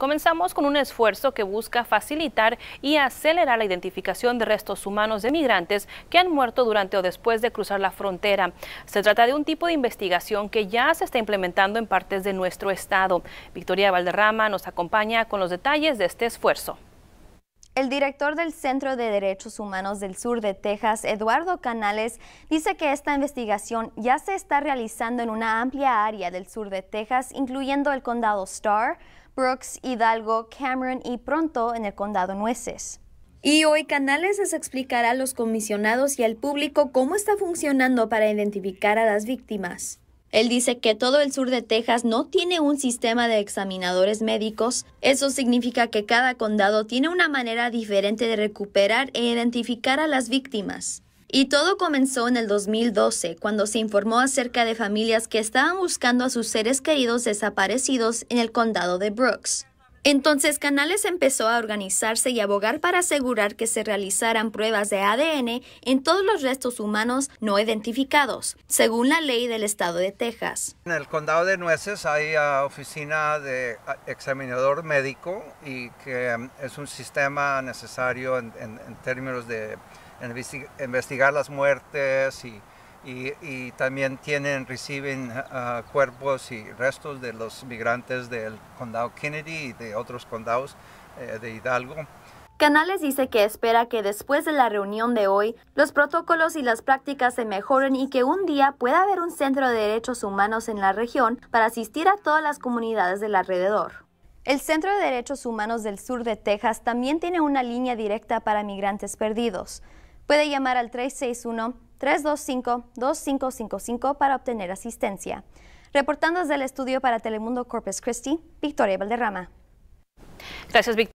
Comenzamos con un esfuerzo que busca facilitar y acelerar la identificación de restos humanos de migrantes que han muerto durante o después de cruzar la frontera. Se trata de un tipo de investigación que ya se está implementando en partes de nuestro estado. Victoria Valderrama nos acompaña con los detalles de este esfuerzo. El director del Centro de Derechos Humanos del Sur de Texas, Eduardo Canales, dice que esta investigación ya se está realizando en una amplia área del sur de Texas, incluyendo el condado Starr, Brooks, Hidalgo, Cameron y pronto en el condado Nueces. Y hoy Canales les explicará a los comisionados y al público cómo está funcionando para identificar a las víctimas. Él dice que todo el sur de Texas no tiene un sistema de examinadores médicos. Eso significa que cada condado tiene una manera diferente de recuperar e identificar a las víctimas. Y todo comenzó en el 2012, cuando se informó acerca de familias que estaban buscando a sus seres queridos desaparecidos en el condado de Brooks. Entonces Canales empezó a organizarse y abogar para asegurar que se realizaran pruebas de ADN en todos los restos humanos no identificados, según la ley del estado de Texas. En el condado de Nueces hay ah, oficina de ah, examinador médico y que mm, es un sistema necesario en términos de investigar las muertes y y, también tienen, reciben ah, cuerpos y restos de los migrantes del condado Kennedy y de otros condados eh, de Hidalgo. Canales dice que espera que después de la reunión de hoy, los protocolos y las prácticas se mejoren y que un día pueda haber un centro de derechos humanos en la región para asistir a todas las comunidades del alrededor. El Centro de Derechos Humanos del Sur de Texas también tiene una línea directa para migrantes perdidos. Puede llamar al 361-325-2555 para obtener asistencia. Reportando desde el estudio para Telemundo Corpus Christi, Victoria Valderrama. Gracias, Victoria.